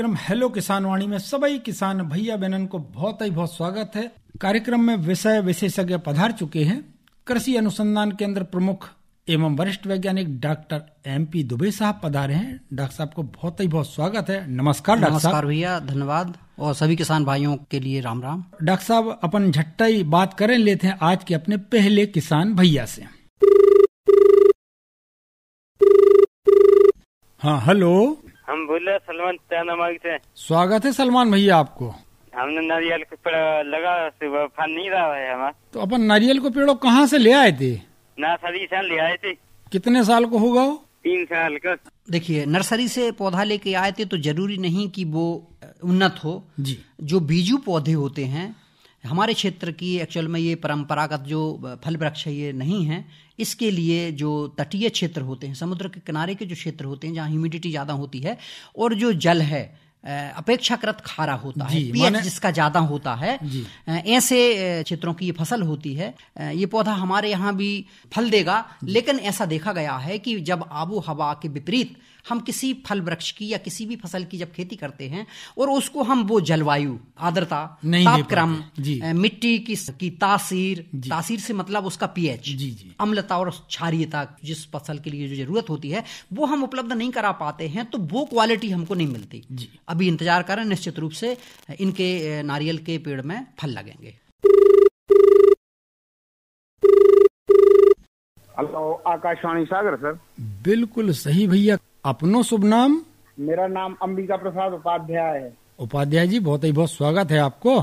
कार्यक्रम हेलो किसान वाणी में सभी किसान भैया बहनन को बहुत ही बहुत स्वागत है कार्यक्रम में विषय विशेषज्ञ पधार चुके हैं कृषि अनुसंधान केंद्र प्रमुख एवं वरिष्ठ वैज्ञानिक डॉक्टर एम पी दुबे साहब पधारे हैं डॉक्टर साहब को बहुत ही बहुत स्वागत है नमस्कार डॉक्टर साहब भैया धन्यवाद और सभी किसान भाइयों के लिए राम राम डॉक्टर साहब अपन झट्टा ही बात करें लेते हैं आज के अपने पहले किसान भैया से हाँ हेलो हम बोले रहे सलमान चानाबाग से स्वागत है सलमान भैया आपको हमने नारियल के पेड़ लगा सुबह फल नहीं रहा है हमारा तो अपन नारियल को पेड़ो कहाँ से ले आए थे नर्सरी से ले आए थे कितने साल को होगा वो तीन साल का देखिए नर्सरी से पौधा लेके आए थे तो जरूरी नहीं कि वो उन्नत हो जी जो बीजू पौधे होते हैं हमारे क्षेत्र की एक्चुअल में ये परंपरागत जो फल वृक्ष है ये नहीं है इसके लिए जो तटीय क्षेत्र होते हैं समुद्र के किनारे के जो क्षेत्र होते हैं जहाँ ह्यूमिडिटी ज़्यादा होती है और जो जल है अपेक्षाकृत खारा होता है पीएच जिसका ज्यादा होता है ऐसे क्षेत्रों की ये फसल होती है ये पौधा हमारे यहाँ भी फल देगा लेकिन ऐसा देखा गया है कि जब आबो हवा के विपरीत हम किसी फल वृक्ष की या किसी भी फसल की जब खेती करते हैं और उसको हम वो जलवायु आर्द्रता तापक्रम मिट्टी की, की तासीर तासीर से मतलब उसका पीएच अम्लता और क्षारियता जिस फसल के लिए जो जरूरत होती है वो हम उपलब्ध नहीं करा पाते हैं तो वो क्वालिटी हमको नहीं मिलती अभी इंतजार करें निश्चित रूप से इनके नारियल के पेड़ में फल लगेंगे हेलो आकाशवाणी सागर सर बिल्कुल सही भैया अपनो शुभ नाम मेरा नाम अंबिका प्रसाद उपाध्याय है उपाध्याय जी बहुत ही बहुत स्वागत है आपको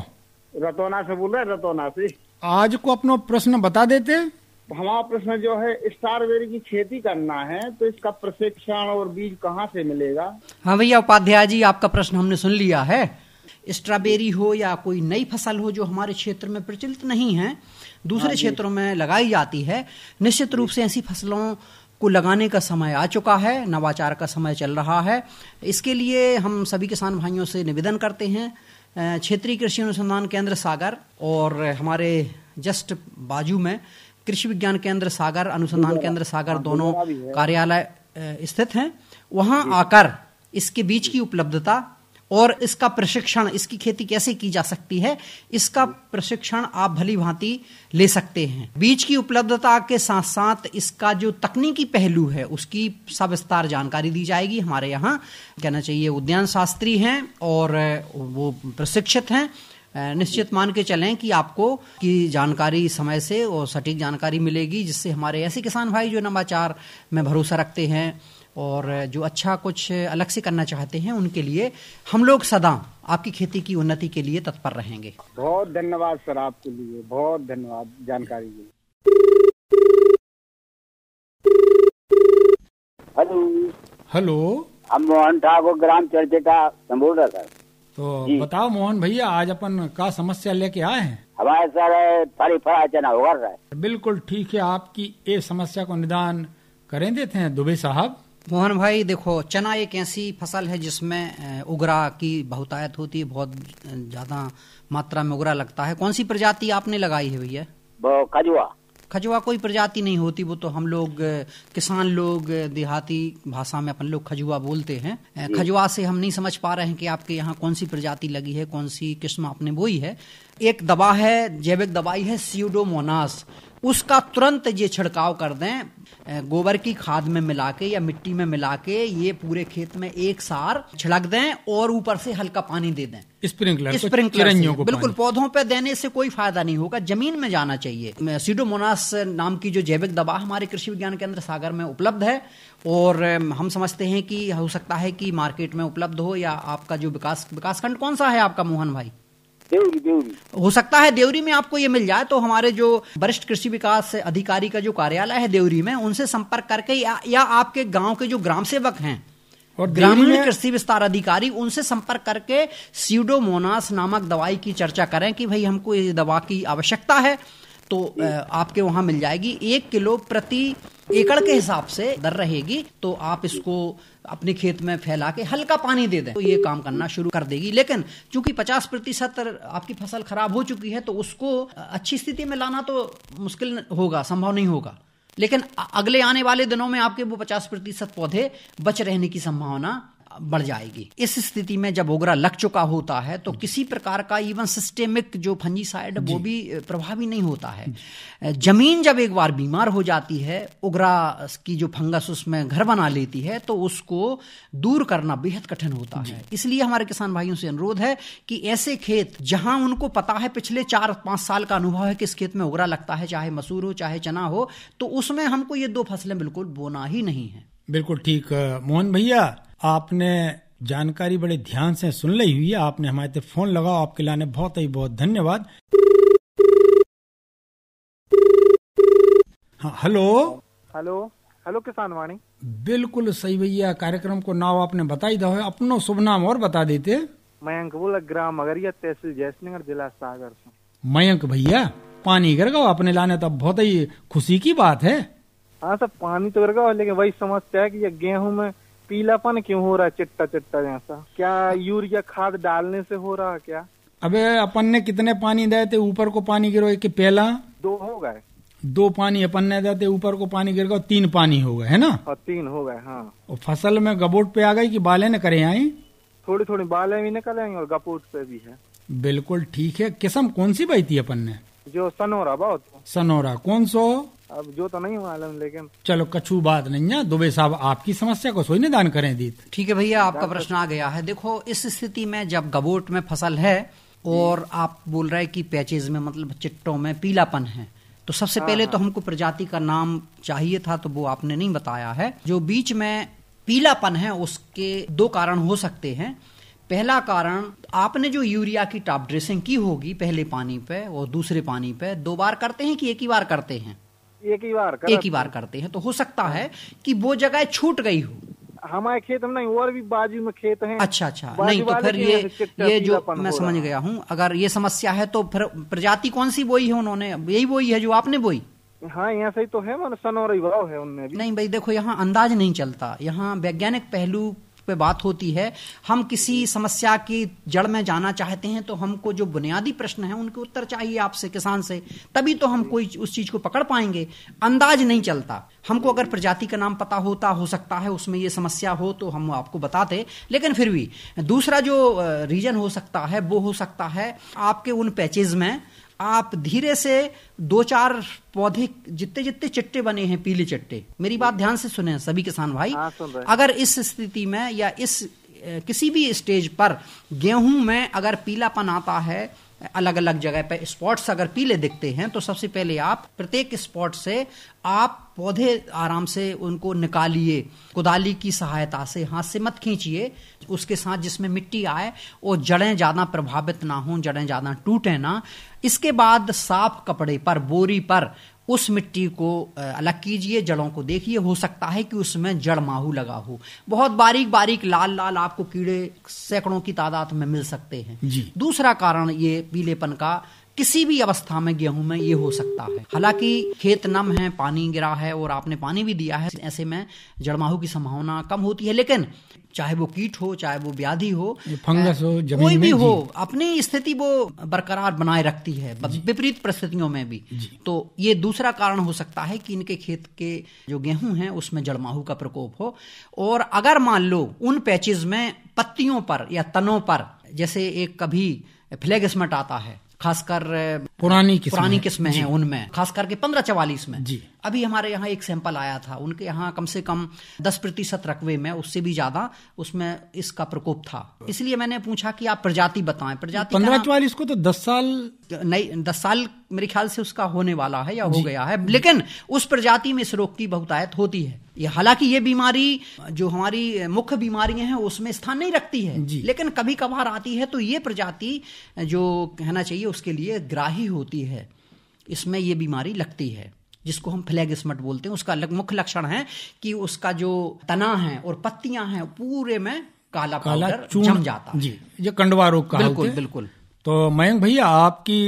रतोना से बोल रहे रतोना से आज को अपना प्रश्न बता देते हमारा प्रश्न जो है स्ट्रॉबेरी की खेती करना है तो इसका प्रशिक्षण और बीज कहाँ से मिलेगा हाँ भैया उपाध्याय जी आपका प्रश्न हमने सुन लिया है स्ट्रॉबेरी हो या कोई नई फसल हो जो हमारे क्षेत्र में प्रचलित नहीं है दूसरे हाँ क्षेत्रों में लगाई जाती है निश्चित रूप से ऐसी फसलों को लगाने का समय आ चुका है नवाचार का समय चल रहा है इसके लिए हम सभी किसान भाइयों से निवेदन करते हैं क्षेत्रीय कृषि अनुसंधान केंद्र सागर और हमारे जस्ट बाजू में कृषि विज्ञान केंद्र सागर अनुसंधान केंद्र सागर हाँ, दोनों कार्यालय स्थित हैं वहाँ आकर इसके बीच की उपलब्धता और इसका प्रशिक्षण इसकी खेती कैसे की जा सकती है इसका प्रशिक्षण आप भली भांति ले सकते हैं बीज की उपलब्धता के साथ साथ इसका जो तकनीकी पहलू है उसकी सविस्तार जानकारी दी जाएगी हमारे यहाँ कहना चाहिए उद्यान शास्त्री हैं और वो प्रशिक्षित हैं निश्चित मान के चलें कि आपको की जानकारी समय से और सटीक जानकारी मिलेगी जिससे हमारे ऐसे किसान भाई जो नवाचार में भरोसा रखते हैं और जो अच्छा कुछ अलग से करना चाहते हैं उनके लिए हम लोग सदा आपकी खेती की उन्नति के लिए तत्पर रहेंगे बहुत धन्यवाद सर आपके लिए बहुत धन्यवाद जानकारी के लिए हेलो हेलो हम मोहन ठाकुर ग्राम चर्चे का संबोधन रहा तो बताओ मोहन भैया आज अपन का समस्या लेके आए हैं हमारे सर फरी फरा चना उगड़ रहा है बिल्कुल ठीक है आपकी ये समस्या को निदान करें देते हैं दुबे साहब मोहन भाई देखो चना एक ऐसी फसल है जिसमें उगरा की बहुतायत होती है बहुत ज्यादा मात्रा में उगरा लगता है कौन सी प्रजाति आपने लगाई है भैया खजुआ खजुआ कोई प्रजाति नहीं होती वो तो हम लोग किसान लोग देहाती भाषा में अपन लोग खजुआ बोलते हैं खजुआ से हम नहीं समझ पा रहे हैं कि आपके यहाँ कौन सी प्रजाति लगी है कौन सी किस्म आपने बोई है एक दवा है जैविक दवाई है सियोडोमोनास उसका तुरंत ये छिड़काव कर दें गोबर की खाद में मिला के या मिट्टी में मिला के ये पूरे खेत में एक सार छिड़क दें और ऊपर से हल्का पानी दे दें स्प्रिंकलर स्प्रिंकलर बिल्कुल पौधों पे देने से कोई फायदा नहीं होगा जमीन में जाना चाहिए सीडोमोनास नाम की जो जैविक दवा हमारे कृषि विज्ञान केंद्र सागर में उपलब्ध है और हम समझते हैं कि हो सकता है कि मार्केट में उपलब्ध हो या आपका जो विकास विकास खंड कौन सा है आपका मोहन भाई देवरी देवरी हो सकता है देवरी में आपको ये मिल जाए तो हमारे जो वरिष्ठ कृषि विकास अधिकारी का जो कार्यालय है देवरी में उनसे संपर्क करके या, या आपके गांव के जो ग्राम सेवक हैं और ग्रामीण कृषि विस्तार अधिकारी उनसे संपर्क करके सीडोमोनास नामक दवाई की चर्चा करें कि भाई हमको ये दवा की आवश्यकता है तो आपके वहां मिल जाएगी एक किलो प्रति एकड़ के हिसाब से दर रहेगी तो आप इसको अपने खेत में फैला के हल्का पानी दे दें तो ये काम करना शुरू कर देगी लेकिन चूंकि पचास प्रतिशत आपकी फसल खराब हो चुकी है तो उसको अच्छी स्थिति में लाना तो मुश्किल होगा संभव नहीं होगा लेकिन अगले आने वाले दिनों में आपके वो पचास प्रतिशत पौधे बच रहने की संभावना बढ़ जाएगी इस स्थिति में जब ओगरा लग चुका होता है तो किसी प्रकार का इवन सिस्टेमिक जो फंजीसाइड वो भी प्रभावी नहीं होता है जमीन जब एक बार बीमार हो जाती है उगरा की जो फंगस उसमें घर बना लेती है तो उसको दूर करना बेहद कठिन होता है इसलिए हमारे किसान भाइयों से अनुरोध है कि ऐसे खेत जहां उनको पता है पिछले चार पांच साल का अनुभव है कि इस खेत में उगरा लगता है चाहे मसूर हो चाहे चना हो तो उसमें हमको ये दो फसलें बिल्कुल बोना ही नहीं है बिल्कुल ठीक मोहन भैया आपने जानकारी बड़े ध्यान से सुन ली हुई है आपने हमारे ते फोन लगाओ आपके लाने बहुत ही बहुत धन्यवाद हाँ, हेलो हेलो हेलो किसान वाणी बिल्कुल सही भैया कार्यक्रम को नाव आपने बताई दो अपनो शुभ नाम और बता देते मयंक बोला ग्राम अगरिया तहसील जयसनगर जिला सागर से मयंक भैया पानी कर गो अपने लाने तो बहुत ही खुशी की बात है हाँ सर पानी तो कर गो लेकिन वही समस्या है की ये में पीलापन क्यों हो रहा है चिट्टा चिट्टा जैसा क्या यूरिया खाद डालने से हो रहा क्या अबे अपन ने कितने पानी दे थे ऊपर को पानी गिरो एक पहला दो हो गए दो पानी अपन ने देते ऊपर को पानी गिर गया तीन पानी हो गए है ना और हाँ, तीन हो गए हाँ और फसल में गबोट पे आ गई कि बाले न करे आई थोड़ी थोड़ी बाले भी निकलेंगे और गपोट पे भी है बिल्कुल ठीक है किस्म कौन सी बाई थी अपन ने जो सनोरा बहुत सनोरा कौन सो अब जो तो नहीं मालूम लेकिन चलो कछु बात नहीं है दुबे साहब आपकी समस्या को सोई निदान करें दीत ठीक है भैया आपका प्रश्न आ गया है देखो इस स्थिति में जब गबोट में फसल है और आप बोल रहे की कि पैचेज में मतलब चिट्टों में पीलापन है तो सबसे हाँ, पहले तो हाँ। हमको प्रजाति का नाम चाहिए था तो वो आपने नहीं बताया है जो बीच में पीलापन है उसके दो कारण हो सकते हैं पहला कारण आपने जो यूरिया की टॉप ड्रेसिंग की होगी पहले पानी पे और दूसरे पानी पे दो बार करते हैं कि एक ही बार करते हैं एक ही बार एक ही बार करते हैं तो हो सकता है कि वो जगह छूट गई हो हमारे खेत में नहीं और भी बाजू में खेत हैं अच्छा अच्छा नहीं तो फिर ये ये जो मैं समझ गया हूँ अगर ये समस्या है तो फिर प्रजाति कौन सी बोई है उन्होंने यही बोई है जो आपने बोई हाँ यहाँ सही तो है सन और है उनमें नहीं भाई देखो यहाँ अंदाज नहीं चलता यहाँ वैज्ञानिक पहलू पे बात होती है हम किसी समस्या की जड़ में जाना चाहते हैं तो हमको जो बुनियादी प्रश्न है उनके उत्तर चाहिए आपसे किसान से तभी तो हम कोई उस चीज को पकड़ पाएंगे अंदाज नहीं चलता हमको अगर प्रजाति का नाम पता होता हो सकता है उसमें ये समस्या हो तो हम आपको बताते लेकिन फिर भी दूसरा जो रीजन हो सकता है वो हो सकता है आपके उन पैचेज में आप धीरे से दो चार पौधे जितने जितने चिट्टे बने हैं पीले चिट्टे मेरी बात ध्यान से सुने सभी किसान भाई हाँ, अगर इस स्थिति में या इस किसी भी स्टेज पर गेहूं में अगर पीलापन आता है अलग अलग जगह पे स्पॉट्स अगर पीले दिखते हैं तो सबसे पहले आप प्रत्येक स्पॉट से आप पौधे आराम से उनको निकालिए कुदाली की सहायता से हाथ से मत खींचिए उसके साथ जिसमें मिट्टी आए और जड़ें ज़्यादा प्रभावित ना हों जड़ें ज़्यादा टूटे ना इसके बाद साफ कपड़े पर बोरी पर उस मिट्टी को अलग कीजिए जड़ों को देखिए हो सकता है कि उसमें जड़ माहू लगा हो बहुत बारीक बारीक लाल लाल आपको कीड़े सैकड़ों की तादाद में मिल सकते हैं दूसरा कारण ये पीलेपन का किसी भी अवस्था में गेहूं में ये हो सकता है हालांकि खेत नम है पानी गिरा है और आपने पानी भी दिया है ऐसे में जड़माहू की संभावना कम होती है लेकिन चाहे वो कीट हो चाहे वो व्याधि हो फंगस हो जमीन कोई भी हो अपनी स्थिति वो बरकरार बनाए रखती है विपरीत परिस्थितियों में भी तो ये दूसरा कारण हो सकता है कि इनके खेत के जो गेहूं हैं उसमें जड़माहू का प्रकोप हो और अगर मान लो उन पैचेज में पत्तियों पर या तनों पर जैसे एक कभी फ्लैगस्मट आता है खासकर पुरानी किस्म पुरानी किस्में हैं उनमें खास करके पंद्रह चवालीस में जी अभी हमारे यहाँ एक सैंपल आया था उनके यहाँ कम से कम दस प्रतिशत रकबे में उससे भी ज्यादा उसमें इसका प्रकोप था इसलिए मैंने पूछा कि आप प्रजाति बताएं प्रजाति पंद्रह चवालीस को तो दस साल नहीं दस साल मेरे ख्याल से उसका होने वाला है या हो गया है लेकिन उस प्रजाति में इस रोग की बहुतायत होती है हालांकि ये बीमारी जो हमारी मुख्य बीमारियां हैं उसमें स्थान नहीं रखती है लेकिन कभी कभार आती है तो ये प्रजाति जो कहना चाहिए उसके लिए ग्राही होती है इसमें ये बीमारी लगती है जिसको हम फ्लैग स्मट बोलते हैं उसका मुख्य लक्षण है कि उसका जो तना है और पत्तियां हैं पूरे में काला काला जम जाता जी जो कंडवा रोग का बिल्कुल बिल्कुल तो मयंक भैया आपकी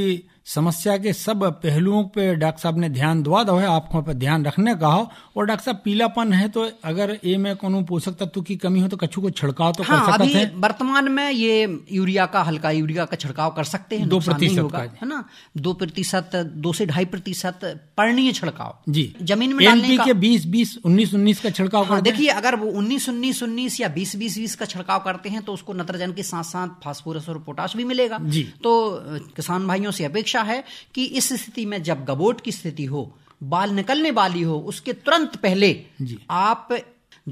समस्या के सब पहलुओं पे डॉक्टर साहब ने ध्यान दुआ दो है आंखों पर ध्यान रखने का हो और डॉक्टर साहब पीलापन है तो अगर ए में कोनो पोषक तत्व की कमी हो तो कछु को छिड़काव तो हाँ, कर सकते हैं वर्तमान में ये यूरिया का हल्का यूरिया का छिड़काव कर सकते हैं दो प्रतिशत है ना दो प्रतिशत दो से ढाई प्रतिशत पर्णीय छिड़काव जी जमीन में डालने का बीस बीस उन्नीस उन्नीस का छिड़काव हाँ, कर देखिए अगर वो उन्नीस उन्नीस उन्नीस या बीस बीस बीस का छिड़काव करते हैं तो उसको नत्रजन के साथ साथ फॉस्फोरस और पोटाश भी मिलेगा जी तो किसान भाइयों से अपेक्षा अपेक्षा है कि इस स्थिति में जब गबोट की स्थिति हो बाल निकलने वाली हो उसके तुरंत पहले आप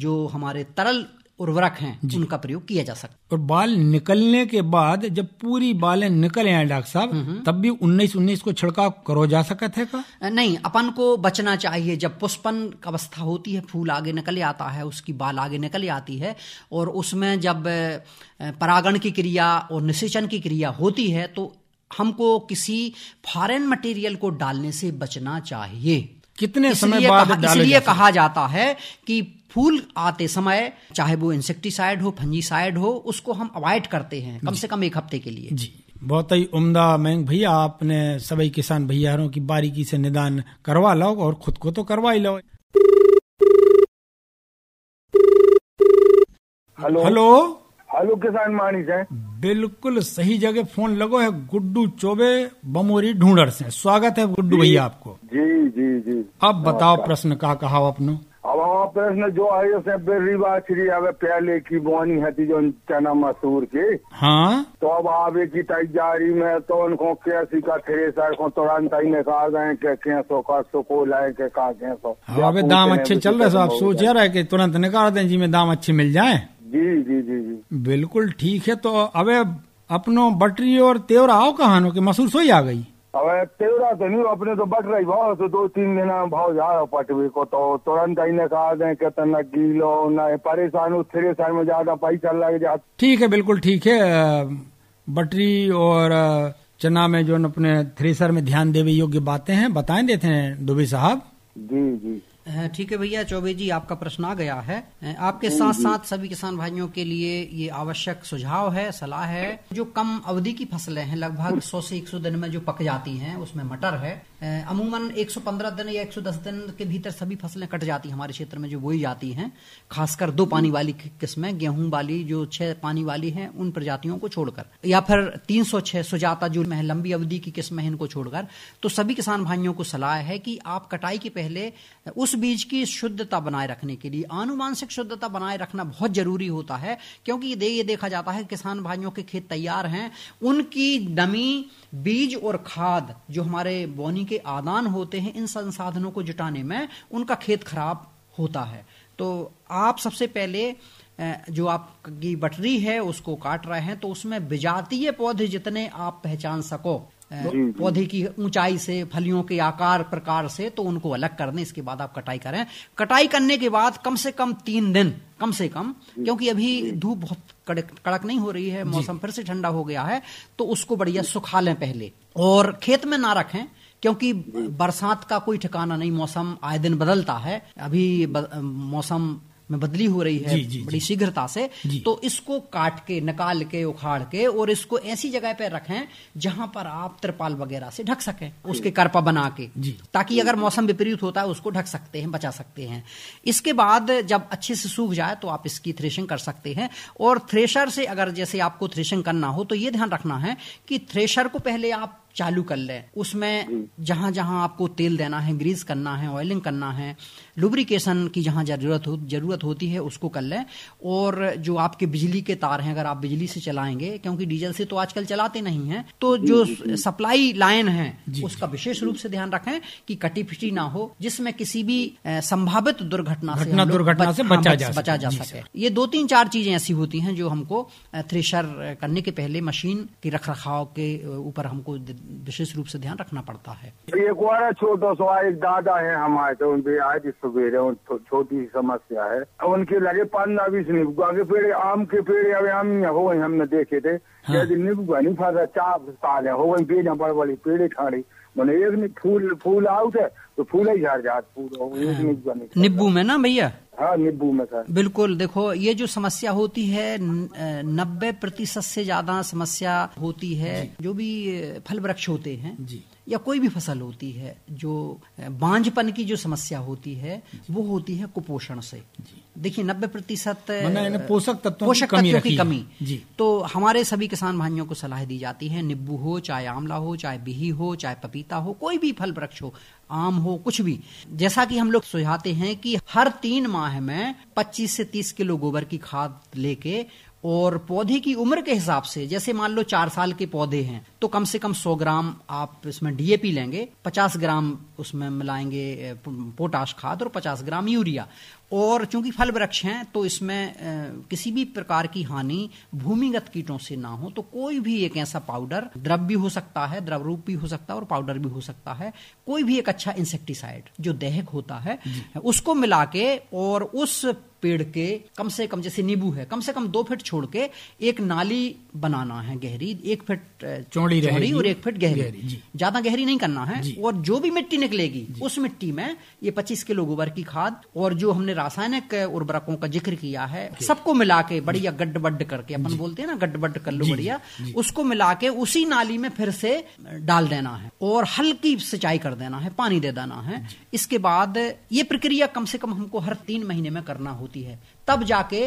जो हमारे तरल उर्वरक हैं उनका प्रयोग किया जा सकता और बाल निकलने के बाद जब पूरी बालें निकल आए डॉक्टर साहब हम्म, हम्म। तब भी उन्नीस उन्नीस को छिड़काव करो जा सकता है का नहीं अपन को बचना चाहिए जब पुष्पन अवस्था होती है फूल आगे निकल आता है उसकी बाल आगे निकल आती है और उसमें जब परागण की क्रिया और निषेचन की क्रिया होती है तो हमको किसी फॉरेन मटेरियल को डालने से बचना चाहिए कितने समय बाद कहा, इसलिए कहा जाता है कि फूल आते समय चाहे वो इंसेक्टिसाइड हो फंजीसाइड हो उसको हम अवॉइड करते हैं कम से कम एक हफ्ते के लिए जी बहुत ही उम्दा मैंग भैया आपने सभी किसान भैयारों की बारीकी से निदान करवा लो और खुद को तो करवा ही लो हेलो हेलो हेलो किसान मानी से बिल्कुल सही जगह फोन लगो है गुड्डू चौबे बमोरी ढूंढर से स्वागत है गुड्डू भैया आपको जी जी जी अब बताओ प्रश्न का कहा अपनो अब हमारा प्रश्न जो है उसने बेरीवा श्री अब पहले की बोनी है जो चना मसूर की हाँ तो अब आवे की तैयारी में तो उनको कैसी का थ्रेसर को तुरंत ही निकाल गए के कैसो का सुको लाए के का कैसो हाँ दाम अच्छे चल तो रहे सो आप सोच रहे की तुरंत निकाल दें जी में दाम अच्छे मिल जाए जी जी जी बिल्कुल ठीक है तो अबे अपनो बटरी और तेवरा आओ कहा नो की मसूर सोई आ गई अब तेवरा तो नहीं अपने तो बट रही भाव तो दो तीन તીન भाव जा रहा પટવી को तो तुरंत आईने कहा दें कि तना तो गीलो न परेशान हो थे साल में ज्यादा पैसा लग जा ठीक है बिल्कुल ठीक है बटरी और चना में जो अपने थ्रेसर में ध्यान देवे योग्य बातें हैं बताए देते हैं दुबे साहब जी जी ठीक है भैया चौबे जी आपका प्रश्न आ गया है आपके साथ साथ सभी किसान भाइयों के लिए ये आवश्यक सुझाव है सलाह है जो कम अवधि की फसलें हैं लगभग 100 से 100 दिन में जो पक जाती हैं उसमें मटर है अमूमन 115 दिन या 110 दिन के भीतर सभी फसलें कट जाती हमारे क्षेत्र में जो बोई जाती हैं खासकर दो पानी वाली किस्में गेहूं वाली जो छह पानी वाली हैं उन प्रजातियों को छोड़कर या फिर तीन सौ छह सुजाता जो है लंबी अवधि की किस्में इनको छोड़कर तो सभी किसान भाइयों को सलाह है कि आप कटाई के पहले उस बीज की शुद्धता बनाए रखने के लिए आनुमानसिक शुद्धता बनाए रखना बहुत जरूरी होता है क्योंकि ये देखा जाता है किसान भाइयों के खेत तैयार हैं उनकी नमी बीज और खाद जो हमारे बोनी के आदान होते हैं इन संसाधनों को जुटाने में उनका खेत खराब होता है तो आप सबसे पहले जो आपकी बटरी है उसको काट रहे हैं तो उसमें विजातीय पौधे जितने आप पहचान सको पौधे की ऊंचाई से फलियों के आकार प्रकार से तो उनको अलग कर दें इसके बाद आप कटाई करें कटाई करने के बाद कम से कम तीन दिन कम से कम क्योंकि अभी धूप बहुत कड़क कड़क नहीं हो रही है मौसम फिर से ठंडा हो गया है तो उसको बढ़िया सुखा लें पहले और खेत में ना रखें क्योंकि बरसात का कोई ठिकाना नहीं मौसम आए दिन बदलता है अभी मौसम में बदली हो रही है जी, जी, बड़ी शीघ्रता से तो इसको काट के निकाल के उखाड़ के और इसको ऐसी जगह पर रखें जहां पर आप त्रिपाल वगैरह से ढक सकें उसके करपा बना के ताकि अगर मौसम विपरीत होता है उसको ढक सकते हैं बचा सकते हैं इसके बाद जब अच्छे से सूख जाए तो आप इसकी थ्रेशिंग कर सकते हैं और थ्रेशर से अगर जैसे आपको थ्रेशिंग करना हो तो ये ध्यान रखना है कि थ्रेशर को पहले आप चालू कर लें उसमें जहां जहां आपको तेल देना है ग्रीस करना है ऑयलिंग करना है लुब्रिकेशन की जहां ज़रूरत हो ज़रूरत होती है उसको कर लें और जो आपके बिजली के तार हैं अगर आप बिजली से चलाएंगे क्योंकि डीजल से तो आजकल चलाते नहीं है तो जो सप्लाई लाइन है उसका विशेष रूप से ध्यान रखें कि कटी फिटी ना हो जिसमें किसी भी संभावित दुर्घटना से दुर्घटना से बचा जा बचा जा सके ये दो तीन चार चीजें ऐसी होती हैं जो हमको थ्रेशर करने के पहले मशीन के रख रखाव के ऊपर हमको विशेष रूप से ध्यान रखना पड़ता है एक और छोटा सा एक दादा है हमारे तो उनके आज सवेरे छोटी समस्या है उनके लगे पंद्रह बीस निबुआ के पेड़ आम के पेड़ अभी आम हो गए हमने देखे थे हाँ। यदि निबुआ नहीं फसा चार साल हो गई बेजा बड़ बड़ी पेड़े ठाड़ी मैंने एक फूल फूल आउट है तो फूल ही झार जात फूल निबू में ना भैया हाँ नींबू में सर बिल्कुल देखो ये जो समस्या होती है नब्बे प्रतिशत से ज्यादा समस्या होती है जो भी फल वृक्ष होते हैं जी या कोई भी फसल होती है जो बांझपन की जो समस्या होती है वो होती है कुपोषण से देखिए नब्बे प्रतिशत पोषक तत्वों पोषक तत्वों की कमी, की कमी। जी। तो हमारे सभी किसान भाइयों को सलाह दी जाती है नींबू हो चाहे आंवला हो चाहे बिही हो चाहे पपीता हो कोई भी फल वृक्ष हो आम हो कुछ भी जैसा कि हम लोग सुझाते हैं कि हर तीन माह में 25 से 30 किलो गोबर की खाद लेके और पौधे की उम्र के हिसाब से जैसे मान लो चार साल के पौधे हैं तो कम से कम सौ ग्राम आप इसमें डीएपी लेंगे पचास ग्राम उसमें मिलाएंगे पोटाश खाद और पचास ग्राम यूरिया और चूंकि फल वृक्ष हैं तो इसमें किसी भी प्रकार की हानि भूमिगत कीटों से ना हो तो कोई भी एक ऐसा पाउडर द्रव भी हो सकता है द्रव रूप भी हो सकता है और पाउडर भी हो सकता है कोई भी एक अच्छा इंसेक्टिसाइड जो दहक होता है उसको मिला के और उस पेड़ के कम से कम जैसे नींबू है कम से कम दो फीट छोड़ के एक नाली बनाना है गहरी एक फीट चौड़ी चौड़ी और एक फीट गहरी ज्यादा गहरी नहीं करना है और जो भी मिट्टी निकलेगी उस मिट्टी में ये पच्चीस किलो गोबर की खाद और जो हमने रासायनिक उर्वरकों का जिक्र किया है सबको मिला के बढ़िया गड्ड बड्ड करके अपन बोलते हैं ना गड्ड बड्ड कर लो बढ़िया उसको मिला के उसी नाली में फिर से डाल देना है और हल्की सिंचाई कर देना है पानी दे देना है इसके बाद ये प्रक्रिया कम से कम हमको हर तीन महीने में करना हो होती है तब जाके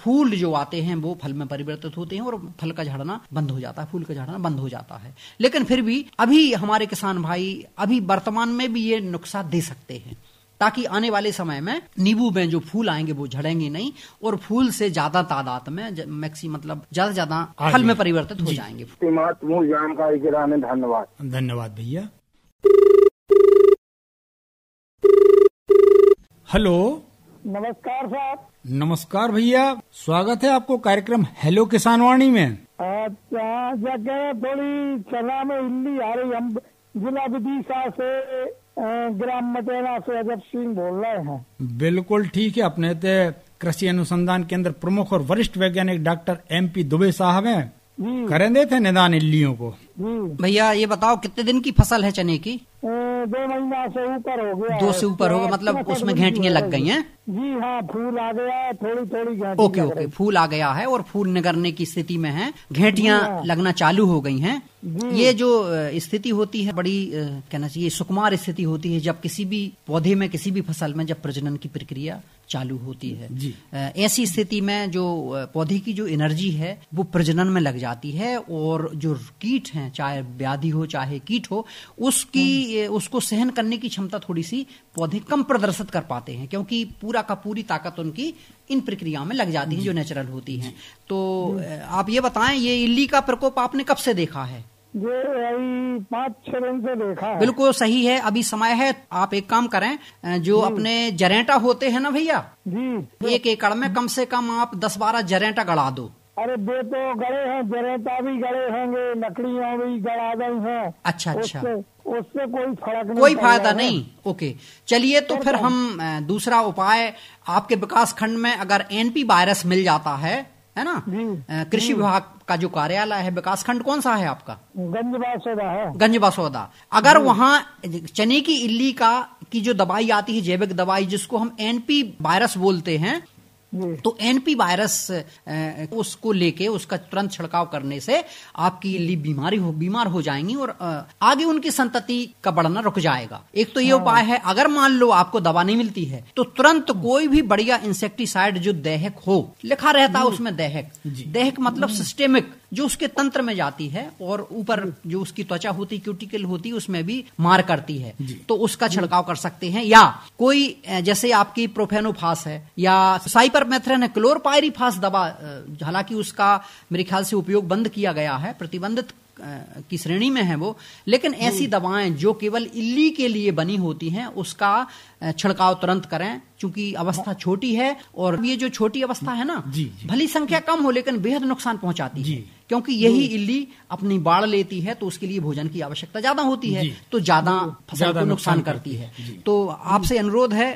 फूल जो आते हैं वो फल में परिवर्तित होते हैं और फल का झड़ना बंद हो जाता है फूल का झड़ना बंद हो जाता है लेकिन फिर भी अभी हमारे किसान भाई अभी वर्तमान में भी ये नुकसान दे सकते हैं ताकि आने वाले समय में नींबू में जो फूल आएंगे वो झड़ेंगे नहीं और फूल से ज्यादा तादाद में मैक्सी मतलब ज्यादा ज्यादा फल में परिवर्तित हो जाएंगे धन्यवाद धन्यवाद भैया हेलो नमस्कार साहब नमस्कार भैया स्वागत है आपको कार्यक्रम हेलो किसान वाणी में अच्छा थोड़ी चला में इल्ली आ रही हम जिला विदिशा से ग्राम मटेरा से अजब सिंह बोल रहे हैं बिल्कुल ठीक है अपने ते कृषि अनुसंधान केंद्र प्रमुख और वरिष्ठ वैज्ञानिक डॉक्टर एम पी दुबे साहब है करेंदे थे निदान इल्लियों को भैया ये बताओ कितने दिन की फसल है चने की दो महीना से ऊपर हो गया दो से ऊपर होगा मतलब उसमें घेंटियाँ लग गई हैं जी हाँ फूल आ गया है थोड़ी थोड़ी ओके ओके फूल आ गया है और फूल निगरने की स्थिति में है घेंटियाँ हाँ। लगना चालू हो गई हैं ये जो स्थिति होती है बड़ी कहना चाहिए सुकुमार स्थिति होती है जब किसी भी पौधे में किसी भी फसल में जब प्रजनन की प्रक्रिया चालू होती है ऐसी स्थिति में जो पौधे की जो एनर्जी है वो प्रजनन में लग जाती है और जो कीट हैं चाहे व्याधि हो चाहे कीट हो उसकी हाँ। उसको सहन करने की क्षमता थोड़ी सी पौधे कम प्रदर्शित कर पाते हैं क्योंकि पूरा का पूरी ताकत उनकी इन प्रक्रियाओं में लग जाती है जो नेचुरल होती है तो आप ये बताएं ये इल्ली का प्रकोप आपने कब से देखा है ये पाँच छह दिन से देखा है बिल्कुल सही है अभी समय है आप एक काम करें जो अपने जरेटा होते हैं ना भैया जी एक एकड़ में कम से कम आप दस बारह जरेटा गड़ा दो अरे दो तो गड़े हैं जरेटा भी गड़े होंगे लकड़ियाँ भी गड़ा गई हैं अच्छा अच्छा उससे कोई फर्क नहीं कोई फायदा नहीं ओके चलिए तो फिर हम दूसरा उपाय आपके विकास खंड में अगर एनपी वायरस मिल जाता है है ना कृषि विभाग का जो कार्यालय है विकास खंड कौन सा है आपका गंजबासोदा है गंजबासोदा अगर वहाँ चने की इल्ली का की जो दवाई आती है जैविक दवाई जिसको हम एनपी वायरस बोलते हैं हम्म। तो एनपी वायरस उसको लेके उसका तुरंत छिड़काव करने से आपकी लिए बीमारी हो बीमार हो जाएंगी और आगे उनकी संतति का बढ़ना रुक जाएगा एक तो ये हाँ। उपाय है अगर मान लो आपको दवा नहीं मिलती है तो तुरंत हाँ। कोई भी बढ़िया इंसेक्टिसाइड जो दहक हो लिखा रहता है हम्म। उसमें दहक दहक मतलब सिस्टेमिक हम्म। जो उसके तंत्र में जाती है और ऊपर जो उसकी त्वचा होती क्यूटिकल होती उसमें भी मार करती है तो उसका छिड़काव कर सकते हैं या कोई जैसे आपकी प्रोफेनोफास है या साइपर साइपरमेथ्रन है फास दवा हालांकि उसका मेरे ख्याल से उपयोग बंद किया गया है प्रतिबंधित की श्रेणी में है वो लेकिन ऐसी हम्म। दवाएं जो केवल इल्ली के लिए बनी होती हैं उसका छिड़काव तुरंत करें क्योंकि अवस्था हाँ। छोटी है और ये जो छोटी अवस्था है ना जी, जी, भली संख्या कम हो लेकिन बेहद नुकसान पहुंचाती है क्योंकि यही इल्ली अपनी बाढ़ लेती है तो उसके लिए भोजन की आवश्यकता ज्यादा होती है तो ज्यादा फसल को नुकसान करती है तो आपसे अनुरोध है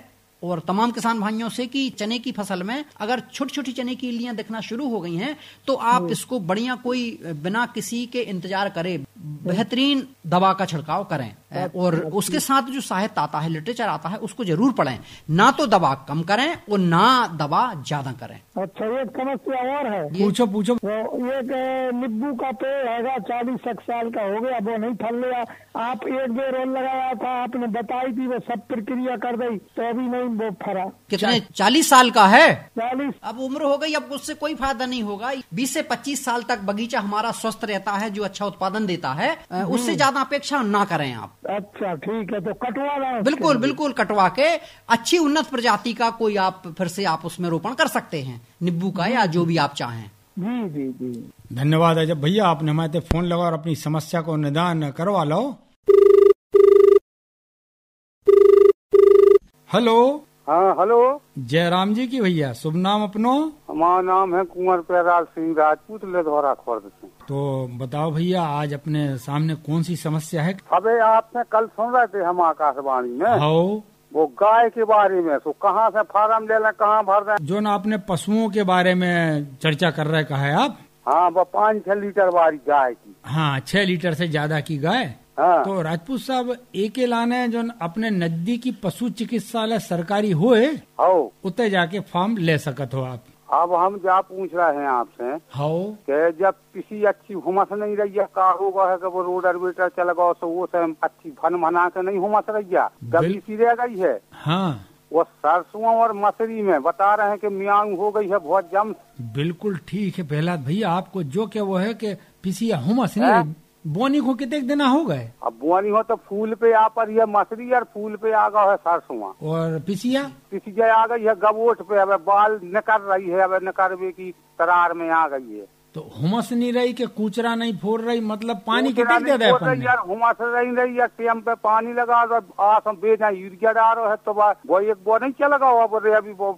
और तमाम किसान भाइयों से कि चने की फसल में अगर छोटी छोटी चने की इलियां दिखना शुरू हो गई हैं तो आप हम्म। इसको बढ़िया कोई बिना किसी के इंतजार करे बेहतरीन दवा का छिड़काव करें और उसके साथ जो साहित्य आता है लिटरेचर आता है उसको जरूर पढ़ें ना तो दवा कम करें और ना दवा ज्यादा करें अच्छा एक समस्या और है पूछो पूछो तो एक नींबू का पेड़ है चालीस साल का हो गया वो नहीं फल लिया आप एक दो रोल लगाया था आपने बताई थी वो सब प्रक्रिया कर गई तो अभी नहीं वो फरा कितने चालीस साल का है चालीस अब उम्र हो गई अब उससे कोई फायदा नहीं होगा बीस से पच्चीस साल तक बगीचा हमारा स्वस्थ रहता है जो अच्छा उत्पादन देता है हम्म। उससे ज्यादा अपेक्षा ना करें आप अच्छा ठीक है तो कटवा रहा बिल्कुल बिल्कुल कटवा के अच्छी उन्नत प्रजाति का कोई आप फिर से आप उसमें रोपण कर सकते हैं निब्बू का या जो भी आप चाहें जी जी जी धन्यवाद अजय भैया आपने हमारे फोन लगा और अपनी समस्या को निदान करवा लो हेलो हाँ हेलो जयराम जी की भैया शुभ नाम अपनो हमारा नाम है कुंवर प्रयाग सिंह राजपूत लेधौरा खोर्द तो बताओ भैया आज अपने सामने कौन सी समस्या है अबे आपने कल सुन रहे थे हम आकाशवाणी में हाँ वो गाय के बारे में तो कहाँ से फार्म ले लें कहाँ भर रहे जो ना आपने पशुओं के बारे में चर्चा कर रहे कहा है आप हाँ वो पाँच छह लीटर वाली गाय की हाँ छह लीटर से ज्यादा की गाय हाँ। तो राजपूत साहब एक ऐलान है जो अपने नजदीकी पशु चिकित्सालय सरकारी हो उतर जाके फॉर्म ले सकत हो आप अब हम जा पूछ रहे हैं आपसे हाँ। के जब किसी अच्छी हुमस नहीं रही है का होगा है कि वो रोड अर्बेटर चल गया तो वो से तो अच्छी भन भना के नहीं हुमस रही है जब किसी रह गई है हाँ वो सरसों और मसरी में बता रहे हैं कि मियांग हो गई है बहुत जम बिल्कुल ठीक है पहला भैया आपको जो क्या वो है कि पीसी हुमस नहीं हाँ। बोनी को कितने दिन हो गए अब बोनी हो तो फूल पे आ पर यह मसरी और फूल पे आ गया है सरसुआ और पिसिया पिसिया आ गई है गबोट पे अब बाल निकल रही है अब निकल की तरार में आ गई है तो हुमस नहीं रही कि कूचरा नहीं फोड़ रही मतलब पानी कितने दे दे अपन यार हुमस रही नहीं या टाइम पे पानी लगा आस हम बेचा यूरिया डाल है तो वो एक बो नहीं क्या लगा हुआ बोल अभी वो,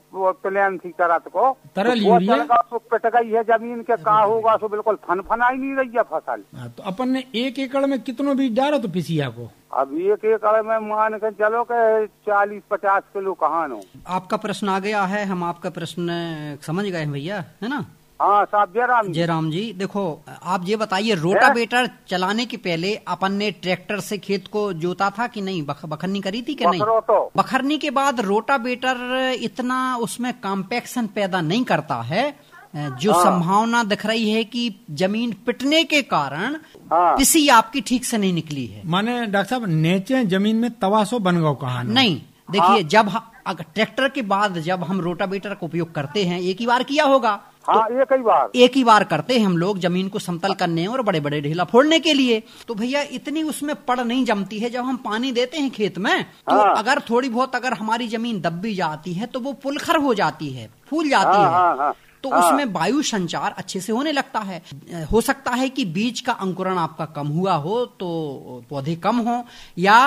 प्लान थी तरह को तरल यूरिया तो पिट गई है जमीन के का होगा सो बिल्कुल फन फनाई नहीं रही है फसल तो अपन ने एक एकड़ में कितनो बीज डालो तो पिसिया को अब एक एकड़ में मान के चलो के चालीस पचास किलो कहा आपका प्रश्न आ गया है हम आपका प्रश्न समझ गए भैया है ना हाँ साहब जयराम राम जी देखो आप ये बताइए रोटावेटर चलाने के पहले अपन ने ट्रैक्टर से खेत को जोता था कि नहीं बख, बखरनी करी थी कि नहीं तो। बखरनी के बाद रोटावेटर इतना उसमें कॉम्पेक्शन पैदा नहीं करता है जो हाँ। संभावना दिख रही है कि जमीन पिटने के कारण हाँ। किसी आपकी ठीक से नहीं निकली है माने डॉक्टर साहब नेचे जमीन में तवासो बन गो कहा नहीं देखिए हाँ। जब ट्रैक्टर के बाद जब हम रोटावेटर का उपयोग करते हैं एक ही बार किया होगा तो हाँ तो एक ही बार एक ही बार करते हैं हम लोग जमीन को समतल करने और बड़े बड़े ढीला फोड़ने के लिए तो भैया इतनी उसमें पड़ नहीं जमती है जब हम पानी देते हैं खेत में तो हाँ। अगर थोड़ी बहुत अगर हमारी जमीन दब भी जाती है तो वो पुलखर हो जाती है फूल जाती हाँ, है हाँ, हाँ। तो हाँ। उसमें वायु संचार अच्छे से होने लगता है हो सकता है कि बीज का अंकुरण आपका कम हुआ हो तो पौधे कम हो या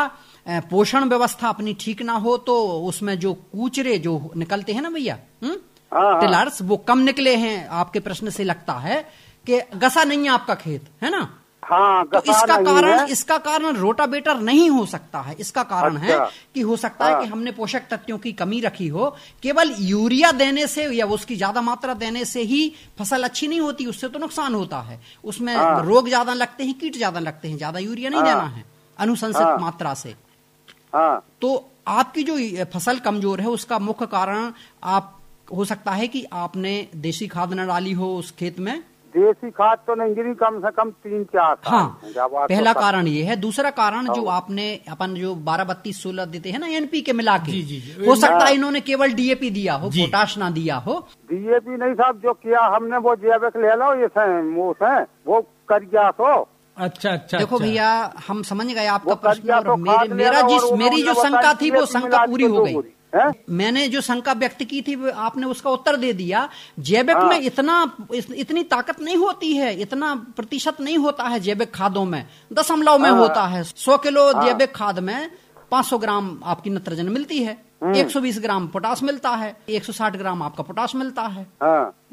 पोषण व्यवस्था अपनी ठीक ना हो तो उसमें जो कूचरे जो निकलते हैं ना भैया हम्म, हाँ, हाँ। टिलर्स वो कम निकले हैं आपके प्रश्न से लगता है कि गसा नहीं है आपका खेत है ना हाँ, तो इसका कारण इसका कारण रोटावेटर नहीं हो सकता है इसका कारण अच्छा, है कि हो सकता हाँ, है कि हमने पोषक तत्वों की कमी रखी हो केवल यूरिया देने से या उसकी ज्यादा मात्रा देने से ही फसल अच्छी नहीं होती उससे तो नुकसान होता है उसमें हाँ, रोग ज्यादा लगते हैं कीट ज्यादा लगते हैं ज्यादा यूरिया नहीं हाँ। देना है अनुशंसित मात्रा से तो आपकी जो फसल कमजोर है उसका मुख्य कारण आप हो सकता है कि आपने देसी खाद न डाली हो उस खेत में देसी खाद तो नहीं गिरी कम से कम तीन चार हाँ पहला तो कारण ये है दूसरा कारण जो हाँ। आपने अपन जो बारह बत्तीस सोलह देते हैं ना एनपी के मिला के जी, जी, हो सकता हाँ। है इन्होंने केवल डीएपी दिया हो पोटाश ना दिया हो डीएपी नहीं साहब जो किया हमने वो जैविक ले लो ये है वो कर गया तो अच्छा अच्छा देखो अच्छा। भैया हम समझ गए आपका प्रश्न तो मेरा जिस मेरी जो शंका थी वो शंका पूरी हो तो गई है? मैंने जो शंका व्यक्त की थी आपने उसका उत्तर दे दिया जैविक हाँ। में इतना इत, इतनी ताकत नहीं होती है इतना प्रतिशत नहीं होता है जैविक खादों में दशमलव में हाँ। होता है सौ किलो हाँ। जैविक खाद में पांच सौ ग्राम आपकी नत्रजन मिलती है हम्म। एक सौ बीस ग्राम पोटास मिलता है एक सौ साठ ग्राम आपका पोटास मिलता है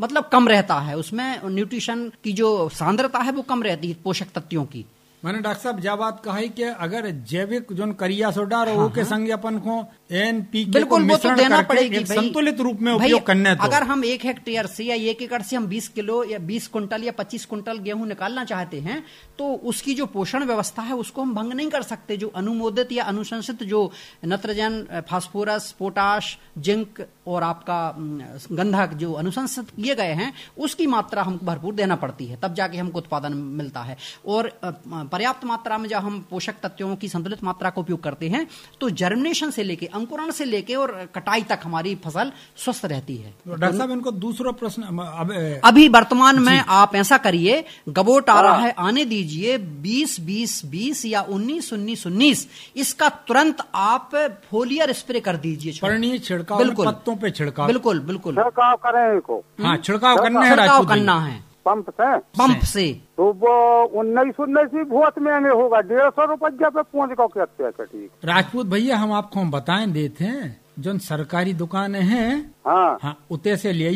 मतलब कम रहता है उसमें न्यूट्रिशन की जो सांद्रता है वो कम रहती है पोषक तत्वों की मैंने डॉक्टर साहब जब बात कही कि अगर जैविक जो करिया सोडा और हाँ, के हाँ। संग अपन को एन पी बिल्कुल वो तो देना पड़ेगी संतुलित रूप में उपयोग करने तो। अगर हम एक हेक्टेयर से या एक एकड़ से हम 20 किलो या 20 कुंटल या 25 कुंटल गेहूं निकालना चाहते हैं तो उसकी जो पोषण व्यवस्था है उसको हम भंग नहीं कर सकते जो अनुमोदित या अनुशंसित जो नत्रजन फास्फोरस पोटाश जिंक और आपका गंधक जो अनुशंसित किए गए हैं उसकी मात्रा हमको भरपूर देना पड़ती है तब जाके हमको उत्पादन मिलता है और पर्याप्त मात्रा में जब हम पोषक तत्वों की संतुलित मात्रा का उपयोग करते हैं तो जर्मिनेशन से लेके अंकुरण से लेके और कटाई तक हमारी फसल स्वस्थ रहती है तो डॉक्टर साहब इनको दूसरा प्रश्न अभी वर्तमान में आप ऐसा करिए गबोट आ रहा हाँ। है आने दीजिए बीस बीस बीस या उन्नीस उन्नीस उन्नीस इसका तुरंत आप फोलियर स्प्रे कर दीजिए छिड़काव बिल्कुल पत्तों पे छिड़काव बिल्कुल बिल्कुल छिड़काव करें हाँ, छिड़काव करना छिड़काव करना है पंप से पंप से तो वो उन्नीस उन्नीस भूत में महंगे होगा डेढ़ सौ रुपया पे पहुँच गाँव के ठीक राजपूत भैया हम आपको हम बताए देते हैं जो सरकारी दुकान है हाँ, हाँ उतरे से ले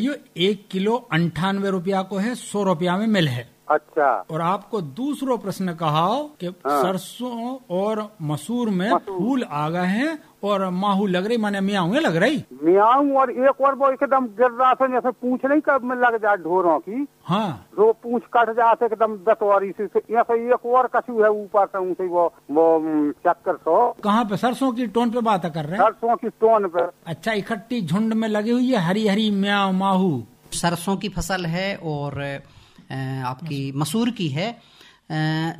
एक किलो अंठानवे रुपया को है सौ रुपया में मिल है अच्छा और आपको दूसरो प्रश्न कहा कि हाँ। सरसों और मसूर में मसूर। फूल आ गए हैं और माहू लग रही माने मिया लग रही मियाऊ और एक और वो एकदम गिर रहा था जैसे पूछ नहीं कब में लग जाए ढोरों की हाँ जो पूछ कट जाते एकदम दतवारी से ऐसे एक और कछु है ऊपर से उनसे वो वो चक्कर सो कहाँ पे सरसों की टोन पे बात कर रहे हैं सरसों की टोन पे अच्छा इकट्ठी झुंड में लगी हुई है हरी हरी म्या माहू सरसों की फसल है और आपकी मसूर की है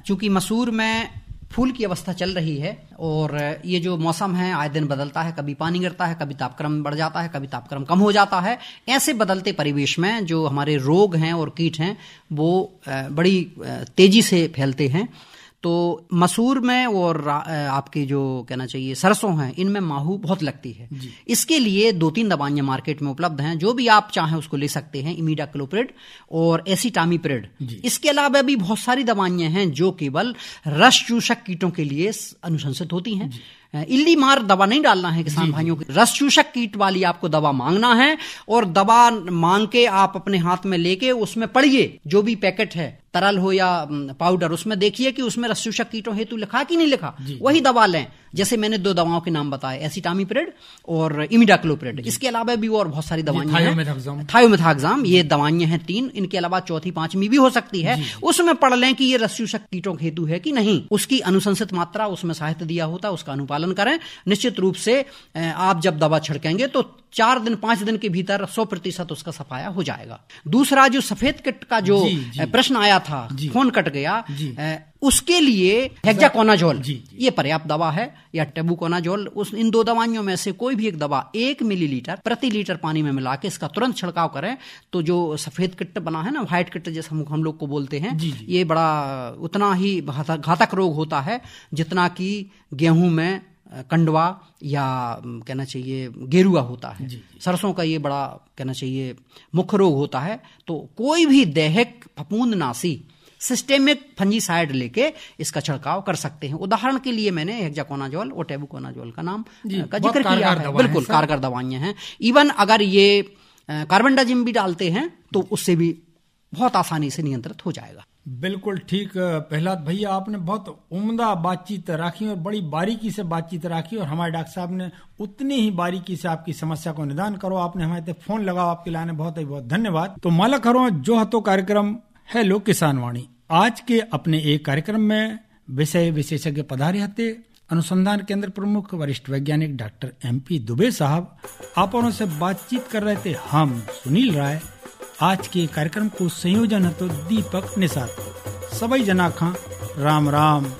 चूंकि मसूर में फूल की अवस्था चल रही है और ये जो मौसम है आए दिन बदलता है कभी पानी गिरता है कभी तापक्रम बढ़ जाता है कभी तापक्रम कम हो जाता है ऐसे बदलते परिवेश में जो हमारे रोग हैं और कीट हैं वो बड़ी तेजी से फैलते हैं तो मसूर में और आपके जो कहना चाहिए सरसों हैं इनमें माहू बहुत लगती है इसके लिए दो तीन दवाइयां मार्केट में उपलब्ध हैं जो भी आप चाहें उसको ले सकते हैं इमीडा क्लोप्रेड और प्रेड इसके अलावा भी बहुत सारी दवाइयां हैं जो केवल रस चूषक कीटों के लिए अनुशंसित होती हैं इल्ली मार दवा नहीं डालना है किसान भाइयों की रस चूषक कीट वाली आपको दवा मांगना है और दवा मांग के आप अपने हाथ में लेके उसमें पढ़िए जो भी पैकेट है तरल हो या पाउडर उसमें देखिए कि उसमें रस्यूषक कीटों हेतु लिखा कि नहीं लिखा वही दवा लें जैसे मैंने दो दवाओं के नाम बताए एसिटामीप्रेड और इमिडाक्लोप्रेड इसके अलावा भी और बहुत सारी दवाइयां हैं थायोमेथाग्जाम ये दवाइयां हैं तीन इनके अलावा चौथी पांचवी भी हो सकती है उसमें पढ़ लें कि ये रस्यूषक कीटों हेतु है कि नहीं उसकी अनुशंसित मात्रा उसमें साहित्य दिया होता उसका अनुपालन पालन करें निश्चित रूप से आप जब दवा छिड़केंगे तो चार दिन पांच दिन के भीतर सौ प्रतिशत उसका सफाया हो जाएगा दूसरा जो सफेद किट का जो प्रश्न आया था फोन कट गया उसके लिए हेक्जाकोनाजोल ये पर्याप्त दवा है या टेबुकोनाजोल उस इन दो दवाइयों में से कोई भी एक दवा एक मिलीलीटर प्रति लीटर पानी में मिला के इसका तुरंत छिड़काव करें तो जो सफेद किट बना है ना व्हाइट किट जैसे हम हम लोग को बोलते हैं जी जी। ये बड़ा उतना ही घातक रोग होता है जितना कि गेहूं में कंडवा या कहना चाहिए गेरुआ होता है सरसों का ये बड़ा कहना चाहिए मुख्य रोग होता है तो कोई भी दैहिक फपूंद नासी सिस्टेमिक फंजीसाइड लेके इसका छिड़काव कर सकते हैं उदाहरण के लिए मैंने हेक्जाकोनाजोल और टेबुकोनाजोल का नाम का जिक्र किया है बिल्कुल कारगर दवाइयां हैं इवन अगर ये कार्बन डाजिम भी डालते हैं तो उससे भी बहुत आसानी से नियंत्रित हो जाएगा बिल्कुल ठीक प्रहलाद भैया आपने बहुत उम्दा बातचीत राखी और बड़ी बारीकी से बातचीत राखी और हमारे डॉक्टर साहब ने उतनी ही बारीकी से आपकी समस्या को निदान करो आपने हमारे फोन लगाओ आपके लाने बहुत ही बहुत धन्यवाद तो माला करो जो हतो कार्यक्रम है लोक किसान वाणी आज के अपने एक कार्यक्रम में विषय विशेषज्ञ पधारे हते अनुसंधान केंद्र प्रमुख वरिष्ठ वैज्ञानिक डॉक्टर एम पी दुबे साहब आप से बातचीत कर रहे थे हम सुनील राय आज के कार्यक्रम को संयोजन तो दीपक निषाद सबई जना खां राम राम